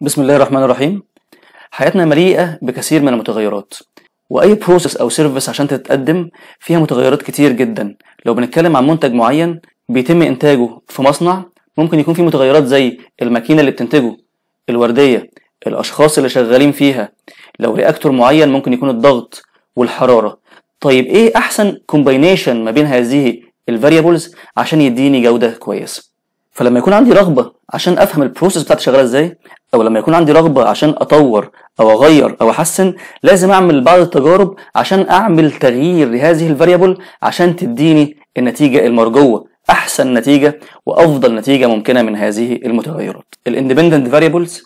بسم الله الرحمن الرحيم حياتنا مليئة بكثير من المتغيرات وأي بروسيس أو سيرفيس عشان تتقدم فيها متغيرات كتير جدا لو بنتكلم عن منتج معين بيتم إنتاجه في مصنع ممكن يكون فيه متغيرات زي الماكينة اللي بتنتجه الوردية الأشخاص اللي شغالين فيها لو رياكتور معين ممكن يكون الضغط والحرارة طيب إيه أحسن كومباينيشن ما بين هذه الفاريبلز عشان يديني جودة كويسة فلما يكون عندي رغبة عشان أفهم البروسيس بتاعتي شغالة إزاي او لما يكون عندي رغبه عشان اطور او اغير او احسن لازم اعمل بعض التجارب عشان اعمل تغيير لهذه الفاريبل عشان تديني النتيجه المرجوه احسن نتيجه وافضل نتيجه ممكنه من هذه المتغيرات الاندبندنت فاريبلز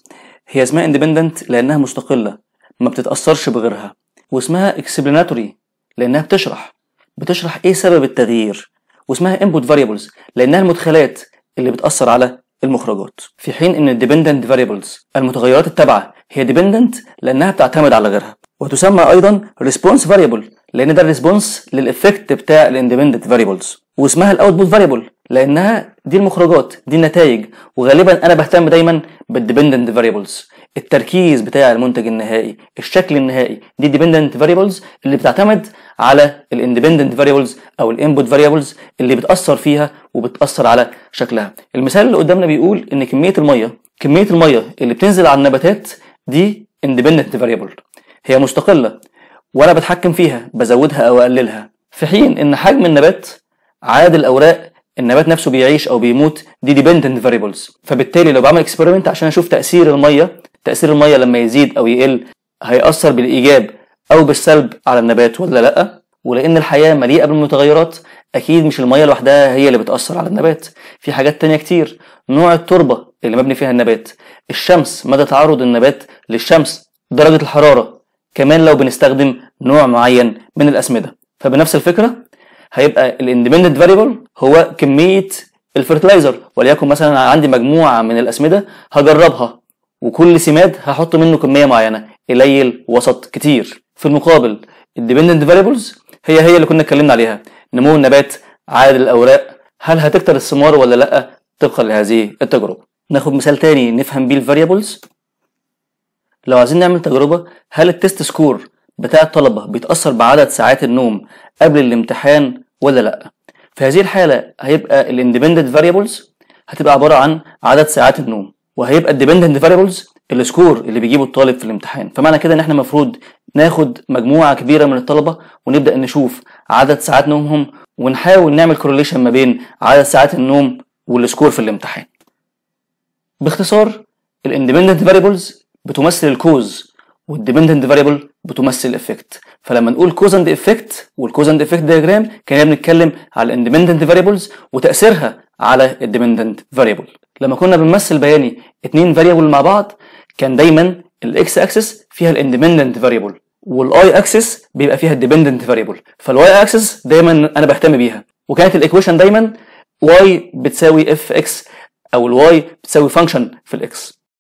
هي اسمها اندبندنت لانها مستقله ما بتتاثرش بغيرها واسمها اكسبلاناتوري لانها بتشرح بتشرح ايه سبب التغيير واسمها انبوت فاريبلز لانها المدخلات اللي بتاثر على المخرجات في حين ان الديبندنت فاريبلز المتغيرات التابعه هي ديبندنت لانها بتعتمد على غيرها وتسمى ايضا ريسبونس فاريبل لان ده الريسبونس للافكت بتاع الاندبندنت فاريبلز واسمها الاوتبوت فاريبل لانها دي المخرجات دي النتائج وغالبا انا بهتم دايما بالديبندنت فاريبلز التركيز بتاع المنتج النهائي الشكل النهائي دي ديبندنت فاريبلز اللي بتعتمد على الاندبندنت فاريبلز او الانبوت فاريبلز اللي بتاثر فيها وبتاثر على شكلها المثال اللي قدامنا بيقول ان كميه الميه كميه الميه اللي بتنزل على النباتات دي اندبندنت فاريبل هي مستقله وانا بتحكم فيها بزودها او اقللها في حين ان حجم النبات عدد الاوراق النبات نفسه بيعيش او بيموت دي ديبندنت فاريبلز فبالتالي لو بعمل اكسبيرمنت عشان اشوف تاثير الميه تاثير الميه لما يزيد او يقل هياثر بالايجاب او بالسلب على النبات ولا لا ولان الحياه مليئه بالمتغيرات اكيد مش الميه لوحدها هي اللي بتاثر على النبات في حاجات تانية كتير نوع التربه اللي مبني فيها النبات الشمس مدى تعرض النبات للشمس درجه الحراره كمان لو بنستخدم نوع معين من الاسمده فبنفس الفكره هيبقى الاندبندنت فاريبل هو كميه الفرتلايزر وليكن مثلا عندي مجموعه من الاسمده هجربها وكل سماد هحط منه كميه معينه قليل وسط كتير في المقابل الديبندنت فاريبلز هي هي اللي كنا اتكلمنا عليها نمو النبات عدد الاوراق هل هتكتر الثمار ولا لا طبقا لهذه التجربه ناخد مثال تاني نفهم بيه الفاريبلز لو عايزين نعمل تجربه هل التست سكور بتاع الطلبه بيتاثر بعدد ساعات النوم قبل الامتحان ولا لا في هذه الحاله هيبقى الاندبندنت فاريبلز هتبقى عباره عن عدد ساعات النوم وهيبقى الديبندنت فاريبلز السكور اللي بيجيبه الطالب في الامتحان فمعنى كده ان احنا المفروض ناخد مجموعه كبيره من الطلبه ونبدا نشوف عدد ساعات نومهم ونحاول نعمل كورليشن ما بين عدد ساعات النوم والسكور في الامتحان باختصار الاندبندنت فاريبلز بتمثل الكوز والديبندنت فاريبل بتمثل الافكت فلما نقول كوز اند افكت والكوز اند افكت دياجرام كنا بنتكلم على الاندبندنت فاريبلز وتاثيرها على الديبندنت فاريبل لما كنا بنمثل بياني اتنين فاريبل مع بعض كان دايما الاكس اكسس فيها الاندبندنت فاريبل والاي اكسس بيبقى فيها الديبندنت فاريبل فالواي اكسس دايما انا بهتم بيها وكانت الايكويشن دايما واي بتساوي اف اكس او الواي بتساوي فانكشن في الاكس